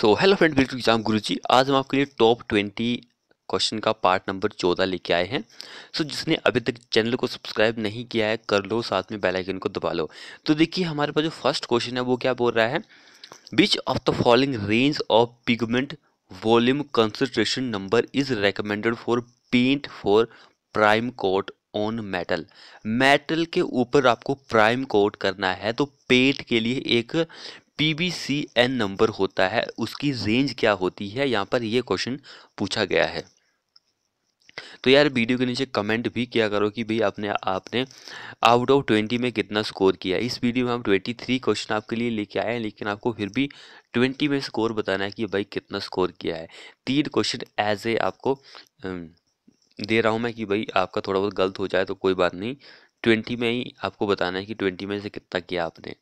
सो hello friend बिल्कुल exam guru ji आज हम आपके लिए टॉप ट्वेंटी क्वेश्चन का पार्ट नंबर चौदह लेके आए हैं सो so, जिसने अभी तक चैनल को सब्सक्राइब नहीं किया है कर लो साथ में बेल आइकन को दबा लो तो देखिए हमारे पास जो फर्स्ट क्वेश्चन है वो क्या बोल रहा है which of the following range of pigment volume concentration number is recommended for paint for prime coat on metal metal के ऊपर आपको प्राइम कोट करना है तो पेंट के लिए एक पी नंबर होता है उसकी रेंज क्या होती है यहाँ पर ये क्वेश्चन पूछा गया है तो यार वीडियो के नीचे कमेंट भी किया करो कि भाई आपने आपने आउट ऑफ ट्वेंटी में कितना स्कोर किया इस वीडियो में हम ट्वेंटी थ्री क्वेश्चन आपके लिए लेके आए हैं लेकिन आपको फिर भी ट्वेंटी में स्कोर बताना है कि भाई कितना स्कोर किया है तीन क्वेश्चन एज ए आपको दे रहा हूँ मैं कि भाई आपका थोड़ा बहुत गलत हो जाए तो कोई बात नहीं ट्वेंटी में ही आपको बताना है कि ट्वेंटी में से कितना किया आपने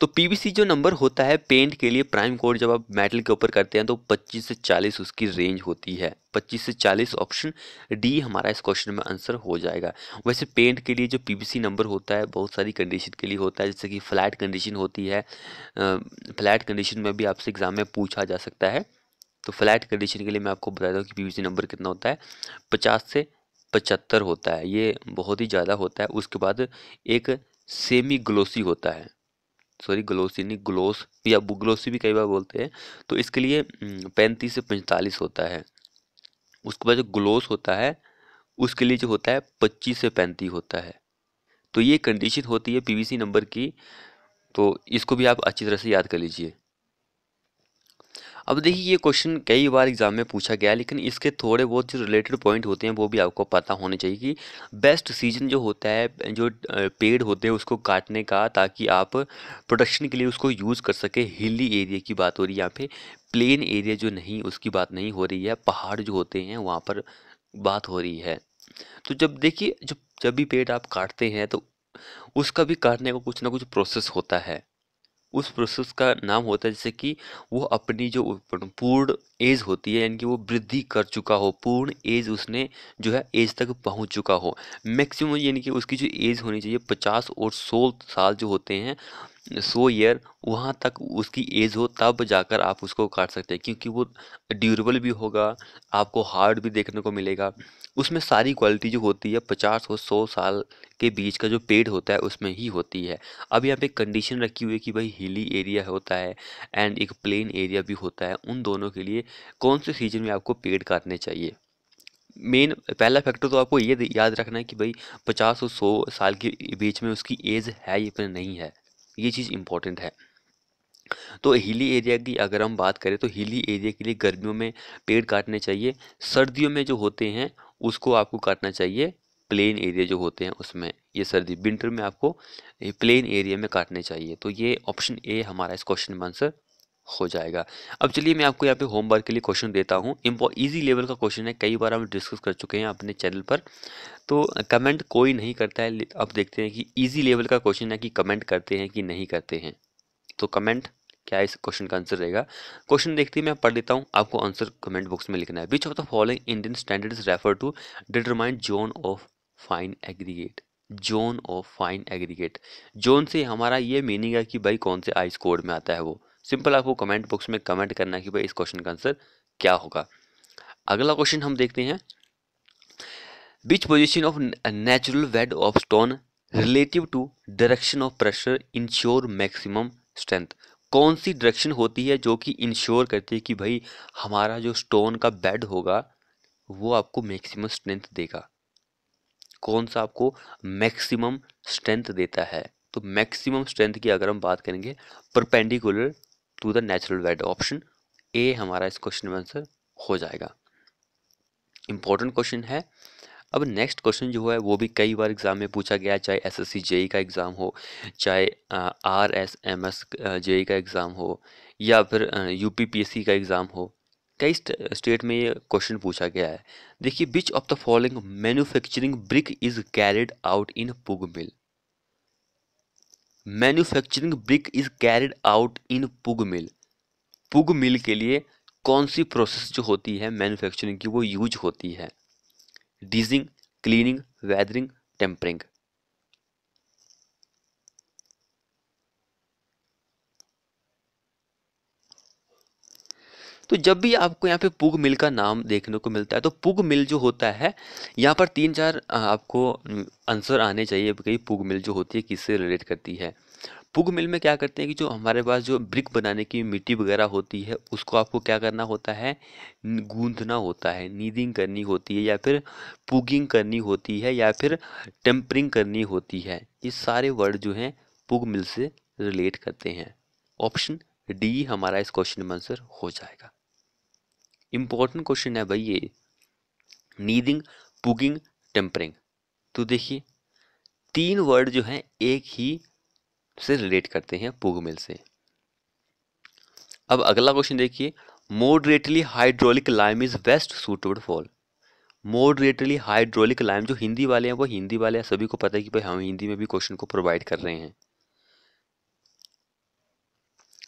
तो पीवीसी जो नंबर होता है पेंट के लिए प्राइम कोड जब आप मेटल के ऊपर करते हैं तो 25 से 40 उसकी रेंज होती है 25 से 40 ऑप्शन डी हमारा इस क्वेश्चन में आंसर हो जाएगा वैसे पेंट के लिए जो पीवीसी नंबर होता है बहुत सारी कंडीशन के लिए होता है जैसे कि फ्लैट कंडीशन होती है फ्लैट कंडीशन में भी आपसे एग्जाम में पूछा जा सकता है तो फ्लैट कंडीशन के लिए मैं आपको बता दूँ कि पी नंबर कितना होता है पचास से पचहत्तर होता है ये बहुत ही ज़्यादा होता है उसके बाद एक सेमी ग्लोसी होता है सॉरी ग्लोसी नहीं ग्लोस या ग्लोसी भी कई बार बोलते हैं तो इसके लिए पैंतीस से पैंतालीस होता है उसके बाद जो ग्लोस होता है उसके लिए जो होता है पच्चीस से पैंतीस होता है तो ये कंडीशन होती है पीवीसी नंबर की तो इसको भी आप अच्छी तरह से याद कर लीजिए अब देखिए ये क्वेश्चन कई बार एग्जाम में पूछा गया लेकिन इसके थोड़े बहुत जो रिलेटेड पॉइंट होते हैं वो भी आपको पता होने चाहिए कि बेस्ट सीजन जो होता है जो पेड़ होते हैं उसको काटने का ताकि आप प्रोडक्शन के लिए उसको यूज़ कर सके हिली एरिया की बात हो रही है यहाँ पे प्लेन एरिया जो नहीं उसकी बात नहीं हो रही है पहाड़ जो होते हैं वहाँ पर बात हो रही है तो जब देखिए जब जब भी पेड़ आप काटते हैं तो उसका भी काटने का कुछ ना कुछ प्रोसेस होता है उस प्रोसेस का नाम होता है जैसे कि वो अपनी जो पूर्ण एज होती है यानी कि वो वृद्धि कर चुका हो पूर्ण एज उसने जो है एज तक पहुंच चुका हो मैक्सिमम यानी कि उसकी जो एज होनी चाहिए पचास और सौ साल जो होते हैं सो ईयर वहाँ तक उसकी एज हो तब जाकर आप उसको काट सकते हैं क्योंकि वो ड्यूरेबल भी होगा आपको हार्ड भी देखने को मिलेगा उसमें सारी क्वालिटी जो होती है पचास और सौ साल के बीच का जो पेड़ होता है उसमें ही होती है अब यहाँ पे कंडीशन रखी हुई है कि भाई हिली एरिया होता है एंड एक प्लेन एरिया भी होता है उन दोनों के लिए कौन से सीजन में आपको पेड़ काटने चाहिए मेन पहला फैक्टर तो आपको ये याद रखना है कि भाई पचास और सौ साल के बीच में उसकी एज है या फिर नहीं है ये चीज़ इम्पॉर्टेंट है तो हिली एरिया की अगर हम बात करें तो हिली एरिया के लिए गर्मियों में पेड़ काटने चाहिए सर्दियों में जो होते हैं उसको आपको काटना चाहिए प्लेन एरिया जो होते हैं उसमें ये सर्दी विंटर में आपको प्लेन एरिया में काटने चाहिए तो ये ऑप्शन ए हमारा इस क्वेश्चन में आंसर हो जाएगा अब चलिए मैं आपको यहाँ पे होमवर्क के लिए क्वेश्चन देता हूँ इम्पो ईजी लेवल का क्वेश्चन है कई बार हम डिस्कस कर चुके हैं अपने चैनल पर तो कमेंट कोई नहीं करता है अब देखते हैं कि ईजी लेवल का क्वेश्चन है कि कमेंट करते हैं कि नहीं करते हैं तो कमेंट क्या इस क्वेश्चन का आंसर रहेगा क्वेश्चन देखते ही मैं पढ़ देता हूँ आपको आंसर कमेंट बॉक्स में लिखना है which of the following Indian standard refer to determine zone of fine aggregate zone of fine aggregate zone से हमारा ये मीनिंग है कि भाई कौन से आइस कोड में आता है वो सिंपल आपको कमेंट बॉक्स में कमेंट करना है कि भाई इस क्वेश्चन का आंसर क्या होगा अगला क्वेश्चन हम देखते हैं which position of natural bed of stone relative to direction of pressure ensure maximum strength कौन सी डायरेक्शन होती है जो कि इंश्योर करती है कि भाई हमारा जो स्टोन का बेड होगा वो आपको मैक्सिमम स्ट्रेंथ देगा कौन सा आपको मैक्सिमम स्ट्रेंथ देता है तो मैक्सिमम स्ट्रेंथ की अगर हम बात करेंगे perpendicular to the natural bed option A हमारा इस क्वेश्चन में आंसर हो जाएगा इम्पोर्टेंट क्वेश्चन है अब नेक्स्ट क्वेश्चन जो है वो भी कई बार एग्ज़ाम में पूछा गया चाहे एस एस सी जेई का एग्ज़ाम हो चाहे R S M S JE का एग्ज़ाम हो या फिर U P P S C का एग्ज़ाम हो कई स्टेट में ये क्वेश्चन पूछा गया है देखिए which of the following manufacturing brick is carried out in pug mill manufacturing brick is carried out in pug mill pug mill के लिए कौन सी प्रोसेस जो होती है मैन्युफैक्चरिंग की वो यूज होती है डीजिंग क्लीनिंग वैदरिंग टेम्परिंग तो जब भी आपको यहाँ पे पुग मिल का नाम देखने को मिलता है तो पुग मिल जो होता है यहाँ पर तीन चार आपको आंसर आने चाहिए कहीं पुग मिल जो होती है किससे रिलेट करती है पुग मिल में क्या करते हैं कि जो हमारे पास जो ब्रिक बनाने की मिट्टी वगैरह होती है उसको आपको क्या करना होता है गूंधना होता है नीदिंग करनी होती है या फिर पुगिंग करनी होती है या फिर टेम्परिंग करनी होती है ये सारे वर्ड जो हैं पुग मिल से रिलेट करते हैं ऑप्शन डी हमारा इस क्वेश्चन में आंसर हो जाएगा इंपॉर्टेंट क्वेश्चन है भाई ये नीदिंग पुगिंग टेम्परिंग तो देखिए तीन वर्ड जो हैं एक ही से रिलेट करते हैं पुग मिल से अब अगला क्वेश्चन देखिए moderately hydraulic lime is best suitable for moderately hydraulic lime जो हिंदी वाले हैं वो हिंदी वाले हैं सभी को पता है कि भाई हम हिंदी में भी क्वेश्चन को प्रोवाइड कर रहे हैं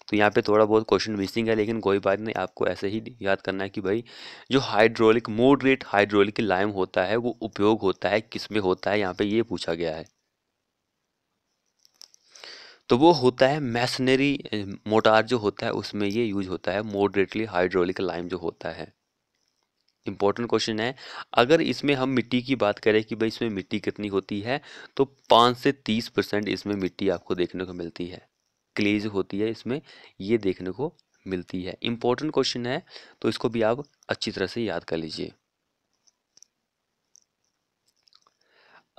तो यहाँ पे थोड़ा बहुत क्वेश्चन मिसिंग है लेकिन कोई बात नहीं आपको ऐसे ही याद करना है कि भाई जो हाइड्रोलिक मोडरेट हाइड्रोलिक लाइम होता है वो उपयोग होता है किस में होता है यहाँ पे ये पूछा गया है तो वो होता है मैसनरी मोटार जो होता है उसमें ये यूज होता है मोडरेटली हाइड्रोलिक लाइम जो होता है इम्पोर्टेंट क्वेश्चन है अगर इसमें हम मिट्टी की बात करें कि भाई इसमें मिट्टी कितनी होती है तो पाँच से तीस परसेंट इसमें मिट्टी आपको देखने को मिलती है क्लेज होती है इसमें ये देखने को मिलती है इंपॉर्टेंट क्वेश्चन है तो इसको भी आप अच्छी तरह से याद कर लीजिए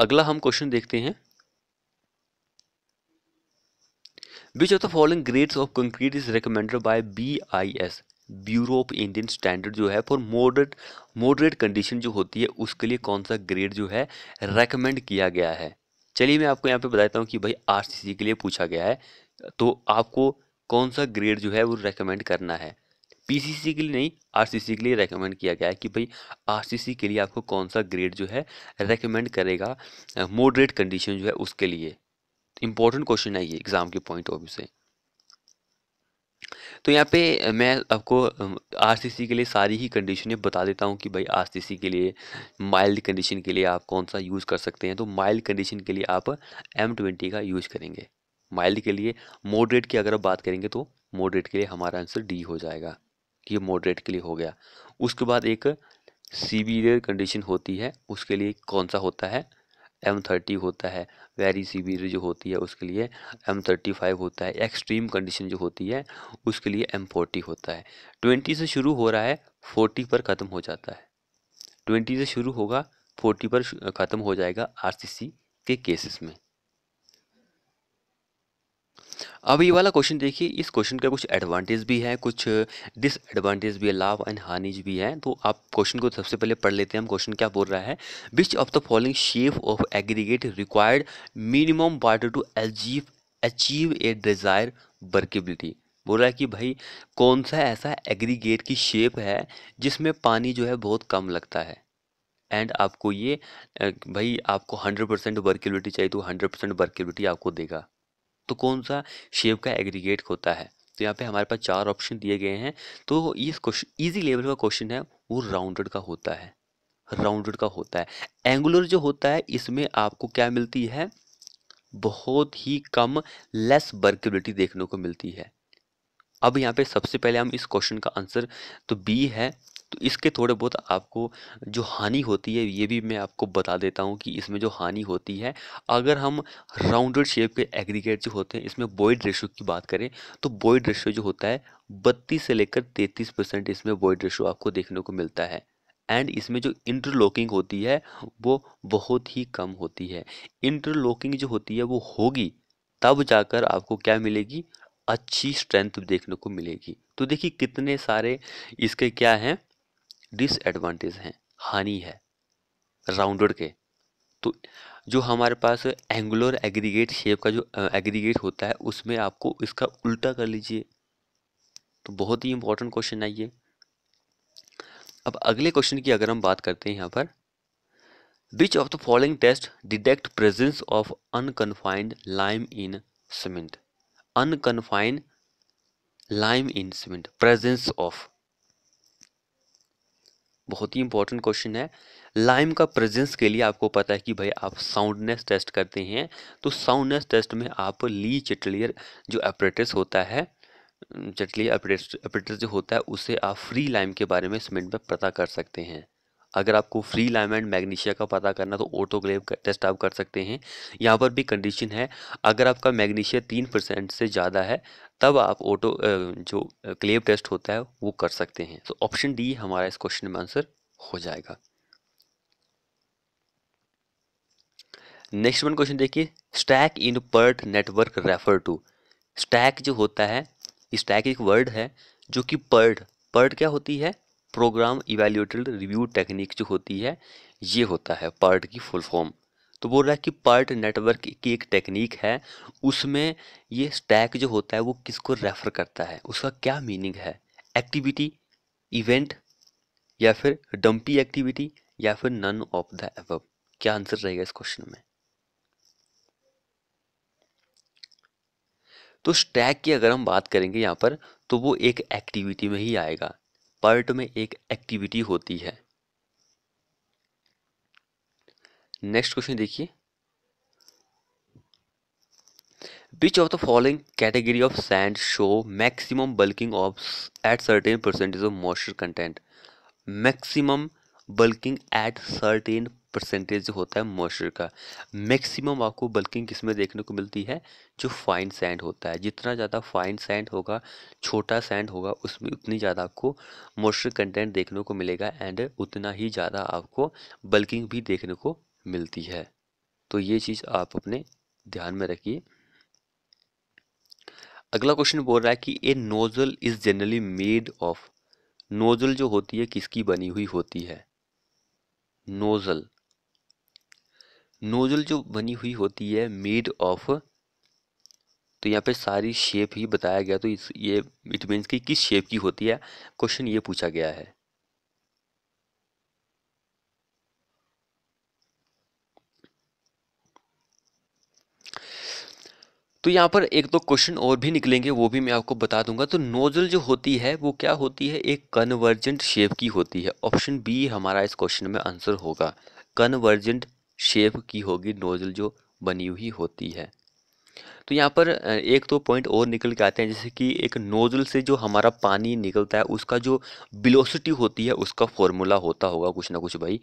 अगला हम क्वेश्चन देखते हैं which of the following grades of concrete is recommended by B I S bureau of Indian standard जो है फॉर मॉडरेट मॉडरेट कंडीशन जो होती है उसके लिए कौन सा ग्रेड जो है रेकमेंड किया गया है चलिए मैं आपको यहाँ पे बताता हूँ कि भाई आर के लिए पूछा गया है तो आपको कौन सा ग्रेड जो है वो रेकमेंड करना है पीसीसी के लिए नहीं आरसीसी के लिए रेकमेंड किया गया है कि भाई आरसीसी के लिए आपको कौन सा ग्रेड जो है रेकमेंड करेगा मॉडरेट कंडीशन जो है उसके लिए इंपॉर्टेंट क्वेश्चन है ये एग्ज़ाम के पॉइंट ऑफ व्यू से तो यहाँ पे मैं आपको आरसीसी के लिए सारी ही कंडीशनें बता देता हूँ कि भाई आरसीसी के लिए माइल्ड कंडीशन के लिए आप कौन सा यूज़ कर सकते हैं तो माइल्ड कंडीशन के लिए आप एम ट्वेंटी का यूज़ करेंगे माइल्ड के लिए मोडरेट की अगर आप बात करेंगे तो मोडरेट के लिए हमारा आंसर डी हो जाएगा ये मॉडरेट के लिए हो गया उसके बाद एक सीवियर कंडीशन होती है उसके लिए कौन सा होता है एम थर्टी होता है वेरी सीवियर जो होती है उसके लिए एम थर्टी फाइव होता है एक्सट्रीम कंडीशन जो होती है उसके लिए एम फोर्टी होता है ट्वेंटी से शुरू हो रहा है फोर्टी पर ख़त्म हो जाता है ट्वेंटी से शुरू होगा फोर्टी पर ख़त्म हो जाएगा आर के केसेस में अब ये वाला क्वेश्चन देखिए इस क्वेश्चन का कुछ एडवांटेज भी है कुछ डिसएडवांटेज भी है लाभ एंड हानिज भी है तो आप क्वेश्चन को सबसे पहले पढ़ लेते हैं हम क्वेश्चन क्या बोल रहा है which of the following shape of aggregate required minimum water to achieve achieve a desire workability बोल रहा है कि भाई कौन सा ऐसा एग्रीगेट की शेप है जिसमें पानी जो है बहुत कम लगता है एंड आपको ये भाई आपको हंड्रेड परसेंट वर्केबिलिटी चाहिए तो हंड्रेड परसेंट वर्केबिलिटी आपको देगा तो कौन सा शेप का एग्रीगेट होता है तो यहाँ पे हमारे पास चार ऑप्शन दिए गए हैं तो इस क्वेश्चन ईजी लेवल का क्वेश्चन है वो राउंडेड का होता है राउंडेड का होता है एंगुलर जो होता है इसमें आपको क्या मिलती है बहुत ही कम लेस वर्केबिलिटी देखने को मिलती है अब यहाँ पे सबसे पहले हम इस क्वेश्चन का आंसर तो बी है तो इसके थोड़े बहुत आपको जो हानि होती है ये भी मैं आपको बता देता हूँ कि इसमें जो हानि होती है अगर हम राउंडेड शेप के एग्रीगेट जो होते हैं इसमें बॉइड रेशो की बात करें तो बॉइड रेशो जो होता है बत्तीस से लेकर तैंतीस परसेंट इसमें बॉइड रेशो आपको देखने को मिलता है एंड इसमें जो इंटरलॉकिंग होती है वो बहुत ही कम होती है इंटरलॉकिंग जो होती है वो होगी तब जाकर आपको क्या मिलेगी अच्छी स्ट्रेंथ देखने को मिलेगी तो देखिए कितने सारे इसके क्या हैं डिसएडवांटेज हैं हानि है राउंडेड के तो जो हमारे पास एंगुलर एग्रीगेट शेप का जो एग्रीगेट होता है उसमें आपको इसका उल्टा कर लीजिए तो बहुत ही इंपॉर्टेंट क्वेश्चन है ये अब अगले क्वेश्चन की अगर हम बात करते हैं यहाँ पर which of the following test detect presence of unconfined lime in cement unconfined lime in cement presence of बहुत ही इंपॉर्टेंट क्वेश्चन है लाइम का प्रेजेंस के लिए आपको पता है कि भाई आप साउंडनेस टेस्ट करते हैं तो साउंडनेस टेस्ट में आप ली चिटलियर जो अपरेटस होता है चटली अपरेटस जो होता है उसे आप फ्री लाइम के बारे में सीमेंट में पता कर सकते हैं अगर आपको फ्री लाइम एंड मैग्नीशिया का पता करना तो ऑटोग्लेव टेस्ट आप कर सकते हैं यहाँ पर भी कंडीशन है अगर आपका मैग्नीशिया तीन परसेंट से ज़्यादा है तब आप ऑटो जो क्लेव टेस्ट होता है वो कर सकते हैं तो ऑप्शन डी हमारा इस क्वेश्चन में आंसर हो जाएगा नेक्स्ट वन क्वेश्चन देखिए stack in PERT network refer to stack जो होता है स्टैक एक वर्ड है जो कि पर्ड पर्ड क्या होती है प्रोग्राम इवेल्यूटेड रिव्यू टेक्निक जो होती है ये होता है पार्ट की फुल फॉर्म तो बोल रहा है कि पार्ट नेटवर्क की एक टेक्निक है उसमें ये स्टैक जो होता है वो किसको रेफर करता है उसका क्या मीनिंग है एक्टिविटी इवेंट या फिर डम्पी एक्टिविटी या फिर नन ऑफ द एव क्या आंसर रहेगा इस क्वेश्चन में तो स्टैक की अगर हम बात करेंगे यहाँ पर तो वो एक एक्टिविटी में ही आएगा पार्ट में एक एक्टिविटी होती है नेक्स्ट क्वेश्चन देखिए which of the following category of sand show maximum bulking of at certain percentage of moisture content maximum bulking at certain percentage होता है मॉइस्चर का मैक्सिमम आपको बल्किंग किसमें देखने को मिलती है जो फाइन सैंड होता है जितना ज़्यादा फाइन सैंड होगा छोटा सैंड होगा उसमें उतनी ज़्यादा आपको मॉइस्चर कंटेंट देखने को मिलेगा एंड उतना ही ज़्यादा आपको बल्किंग भी देखने को मिलती है तो ये चीज़ आप अपने ध्यान में रखिए अगला क्वेश्चन बोल रहा है कि a nozzle is generally made of nozzle जो होती है किसकी बनी हुई होती है नोज़ल नोज़ल जो बनी हुई होती है मेड ऑफ तो यहाँ पे सारी शेप ही बताया गया तो इस ये इट मीन्स कि किस शेप की होती है क्वेश्चन ये पूछा गया है तो यहाँ पर एक दो क्वेश्चन और भी निकलेंगे वो भी मैं आपको बता दूंगा तो नोजल जो होती है वो क्या होती है एक कन्वर्जेंट शेप की होती है ऑप्शन बी हमारा इस क्वेश्चन में आंसर होगा कन्वर्जेंट शेप की होगी नोजल जो बनी हुई होती है तो यहाँ पर एक दो तो पॉइंट और निकल के आते हैं जैसे कि एक नोज़ल से जो हमारा पानी निकलता है उसका जो बिलोसिटी होती है उसका फॉर्मूला होता होगा कुछ ना कुछ भाई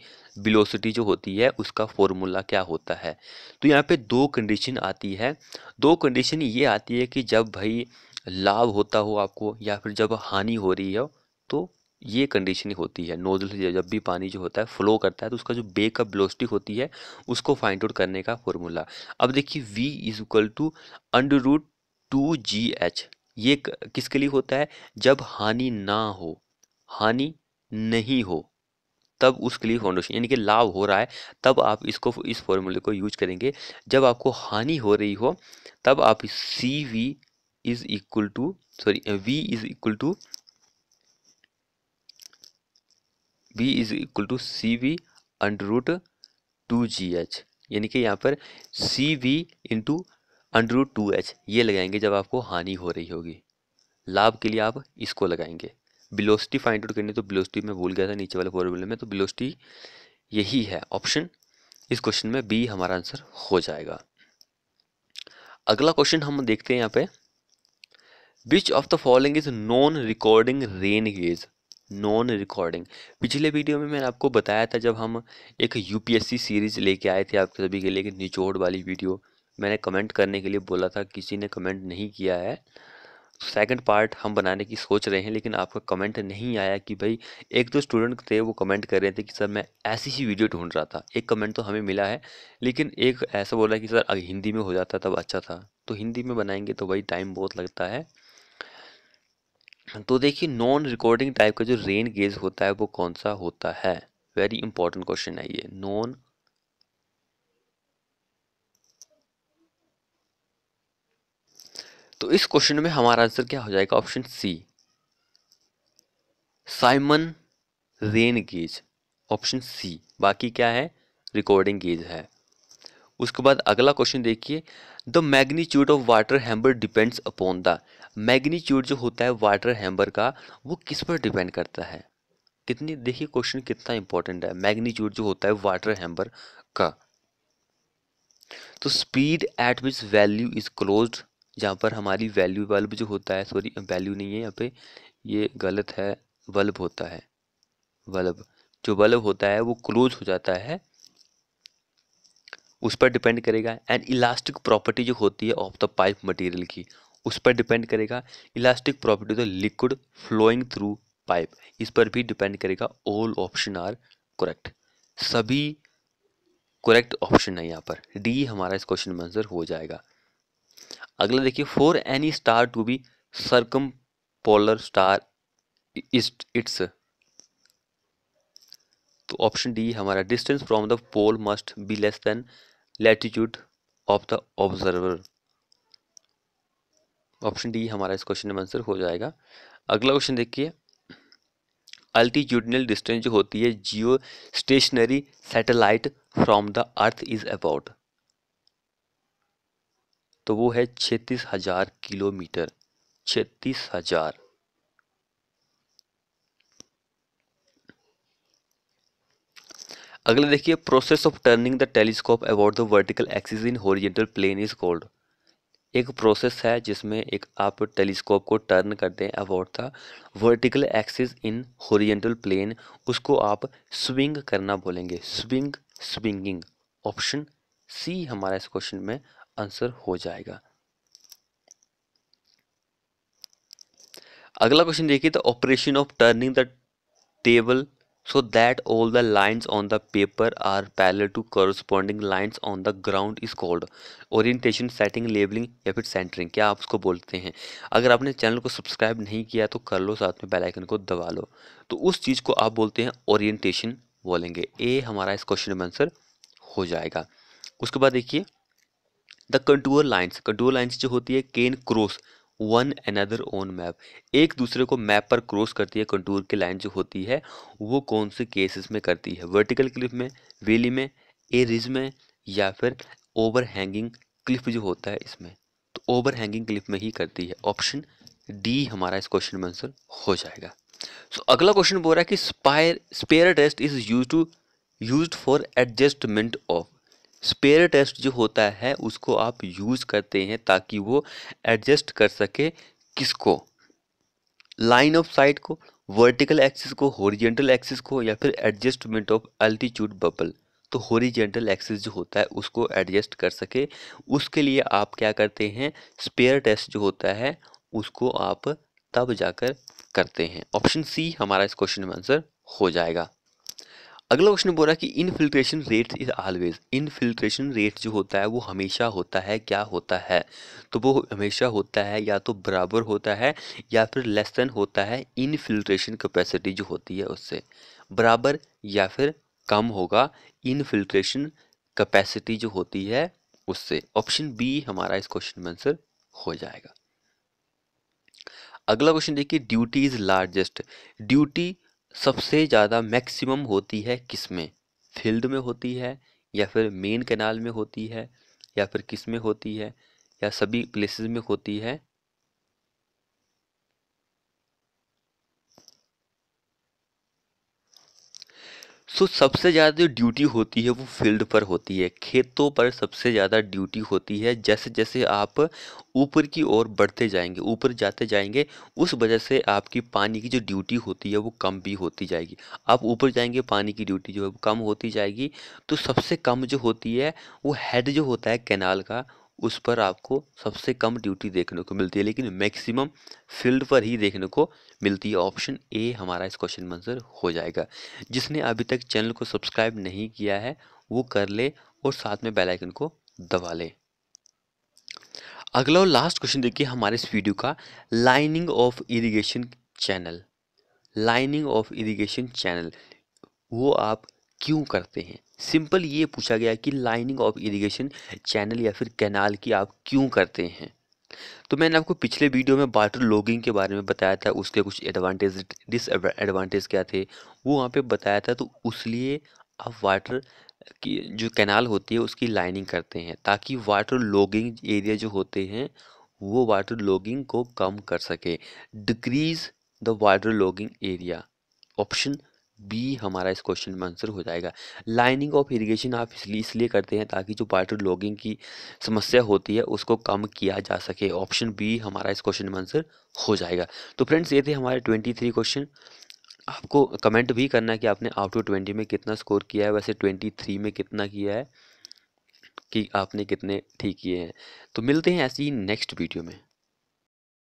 बिलोसिटी जो होती है उसका फॉर्मूला क्या होता है तो यहाँ पे दो कंडीशन आती है दो कंडीशन ये आती है कि जब भाई लाभ होता हो आपको या फिर जब हानि हो रही हो तो ये कंडीशनिंग होती है नोजल से जब भी पानी जो होता है फ्लो करता है तो उसका जो बेक अप ब्लोस्टिक होती है उसको फाइंड आउट करने का फॉर्मूला अब देखिए v is equal to under root two g h ये किसके लिए होता है जब हानि ना हो हानि नहीं हो तब उसके लिए फाउंडेशन यानी कि लाभ हो रहा है तब आप इसको इस फॉर्मूले को यूज करेंगे जब आपको हानि हो रही हो तब आप c v is equal to sorry v is equal to b is equal to c v under root two g h यानी कि यहाँ पर c v into under root two h ये लगाएंगे जब आपको हानि हो रही होगी लाभ के लिए आप इसको लगाएंगे बिलोस्टी फाइंड आउट करनी तो बिलोस्टी में भूल गया था नीचे वाले फॉर्मूले में तो बिलोस्टी यही है ऑप्शन इस क्वेश्चन में बी हमारा आंसर हो जाएगा अगला क्वेश्चन हम देखते हैं यहाँ पे which of the following is non recording rain gauge non recording पिछले वीडियो में मैंने आपको बताया था जब हम एक यूपीएससी सीरीज़ लेके आए थे आपके सभी के लिए निचोड़ वाली वीडियो मैंने कमेंट करने के लिए बोला था किसी ने कमेंट नहीं किया है सेकंड पार्ट हम बनाने की सोच रहे हैं लेकिन आपका कमेंट नहीं आया कि भाई एक दो स्टूडेंट थे वो कमेंट कर रहे थे कि सर मैं ऐसी ही वीडियो ढूंढ रहा था एक कमेंट तो हमें मिला है लेकिन एक ऐसा बोला कि सर हिंदी में हो जाता तब अच्छा था तो हिंदी में बनाएंगे तो भाई टाइम बहुत लगता है तो देखिए नॉन रिकॉर्डिंग टाइप का जो रेन गेज होता है वो कौन सा होता है वेरी इंपॉर्टेंट क्वेश्चन है ये नॉन तो इस क्वेश्चन में हमारा आंसर क्या हो जाएगा option C Symons rain gauge option C बाकी क्या है रिकॉर्डिंग गेज है उसके बाद अगला क्वेश्चन देखिए the magnitude of water hammer depends upon the magnitude जो होता है वाटर हैम्बर का वो किस पर डिपेंड करता है कितनी देखिए क्वेश्चन कितना इंपॉर्टेंट है मैग्नीट्यूड जो होता है वाटर हैम्बर का तो speed at which value is close जहाँ पर हमारी वैल्यू बल्ब जो होता है सॉरी वैल्यू नहीं है यहाँ पे ये गलत है बल्ब होता है बल्ब जो बल्ब होता है वो क्लोज हो जाता है उस पर डिपेंड करेगा एंड इलास्टिक प्रॉपर्टी जो होती है ऑफ द पाइप मटेरियल की उस पर डिपेंड करेगा elastic property the liquid flowing through pipe इस पर भी डिपेंड करेगा ऑल ऑप्शन आर करेक्ट सभी करेक्ट ऑप्शन है यहाँ पर डी हमारा इस क्वेश्चन में आंसर हो जाएगा अगला देखिए for any star to be circumpolar star it's तो ऑप्शन डी हमारा distance from the pole must be less than latitude of the observer option D हमारा इस क्वेश्चन में आंसर हो जाएगा अगला क्वेश्चन देखिए अल्टीट्यूडनल डिस्टेंस जो होती है geostationary satellite from the earth is about तो वो है छत्तीस हजार किलोमीटर छत्तीस हजार अगला देखिए process of turning the telescope about the vertical axis in horizontal plane is called एक प्रोसेस है जिसमें एक आप टेलीस्कोप को टर्न करते हैं about the vertical axis in horizontal plane उसको आप स्विंग करना बोलेंगे स्विंग स्विंगिंग ऑप्शन सी हमारा इस क्वेश्चन में आंसर हो जाएगा अगला क्वेश्चन देखिए the operation of turning the table so that all the lines on the paper are parallel to corresponding lines on the ground is called orientation setting labeling या फिर centering क्या आप उसको बोलते हैं अगर आपने चैनल को सब्सक्राइब नहीं किया तो कर लो साथ में बेल को दबा लो तो उस चीज़ को आप बोलते हैं ओरिएंटेशन बोलेंगे ए हमारा इस क्वेश्चन में आंसर हो जाएगा उसके बाद देखिए the contour lines contour lines जो होती है can cross one another on map एक दूसरे को मैप पर क्रॉस करती है कंटूर की लाइन जो होती है वो कौन से केसेस में करती है वर्टिकल क्लिफ में वेली में ए रिज में या फिर ओवर हैंगिंग क्लिफ जो होता है इसमें तो ओवर हैंगिंग क्लिफ में ही करती है ऑप्शन डी हमारा इस क्वेश्चन में आंसर हो जाएगा सो so, अगला क्वेश्चन बोल रहा है कि spire spare test is use to use for adjustment of spare test जो होता है उसको आप यूज़ करते हैं ताकि वो एडजस्ट कर सके किसको लाइन ऑफ साइट को वर्टिकल एक्सिस को होरिजेंटल एक्सिस को या फिर एडजस्टमेंट ऑफ अल्टीट्यूड बबल तो होरिजेंटल एक्सिस जो होता है उसको एडजस्ट कर सके उसके लिए आप क्या करते हैं स्पेयर टेस्ट जो होता है उसको आप तब जाकर करते हैं ऑप्शन सी हमारा इस क्वेश्चन में आंसर हो जाएगा अगला क्वेश्चन बोल रहा है कि infiltration rate is always infiltration rate जो होता है वो हमेशा होता है क्या होता है तो वो हमेशा होता है या तो बराबर होता है या फिर लेस देन होता है इनफिल्ट्रेशन कैपेसिटी जो होती है उससे बराबर या फिर कम होगा इनफिल्ट्रेशन कैपेसिटी जो होती है उससे ऑप्शन बी हमारा इस क्वेश्चन में आंसर हो जाएगा अगला क्वेश्चन देखिए ड्यूटी इज लार्जेस्ट ड्यूटी सबसे ज़्यादा मैक्सिमम होती है किस में फील्ड में होती है या फिर मेन कैनाल में होती है या फिर किस में होती है या सभी प्लेसेस में होती है सो सबसे ज़्यादा जो ड्यूटी होती है वो फील्ड पर होती है खेतों पर सबसे ज़्यादा ड्यूटी होती है जैसे जैसे आप ऊपर की ओर बढ़ते जाएंगे ऊपर जाते जाएंगे उस वजह से आपकी पानी की जो ड्यूटी होती है वो कम भी होती जाएगी आप ऊपर जाएंगे पानी की ड्यूटी जो है वो कम होती जाएगी तो सबसे कम जो होती है वो हेड जो होता है कैनाल का उस पर आपको सबसे कम ड्यूटी देखने को मिलती है लेकिन मैक्सिमम फील्ड पर ही देखने को मिलती है ऑप्शन ए हमारा इस क्वेश्चन में आंसर हो जाएगा जिसने अभी तक चैनल को सब्सक्राइब नहीं किया है वो कर ले और साथ में बेल आइकन को दबा ले अगला और लास्ट क्वेश्चन देखिए हमारे इस वीडियो का lining of irrigation channel lining of irrigation channel वो आप क्यों करते हैं सिंपल ये पूछा गया कि लाइनिंग ऑफ इरिगेशन चैनल या फिर कैनाल की आप क्यों करते हैं तो मैंने आपको पिछले वीडियो में वाटर लॉगिंग के बारे में बताया था उसके कुछ एडवांटेज डिसएडवांटेज क्या थे वो वहाँ पे बताया था तो लिए आप वाटर की जो कैनाल होती है उसकी लाइनिंग करते हैं ताकि वाटर लॉगिंग एरिया जो होते हैं वो वाटर लॉगिंग को कम कर सके decrease the water logging area option B हमारा इस क्वेश्चन में आंसर हो जाएगा लाइनिंग ऑफ इरिगेशन आप इसलिए इसलिए करते हैं ताकि जो वाटर लॉगिंग की समस्या होती है उसको कम किया जा सके ऑप्शन बी हमारा इस क्वेश्चन में आंसर हो जाएगा तो फ्रेंड्स ये थे हमारे ट्वेंटी थ्री क्वेश्चन आपको कमेंट भी करना है कि आपने आउट टू ट्वेंटी में कितना स्कोर किया है वैसे ट्वेंटी थ्री में कितना किया है कि आपने कितने ठीक किए हैं तो मिलते हैं ऐसी नेक्स्ट वीडियो में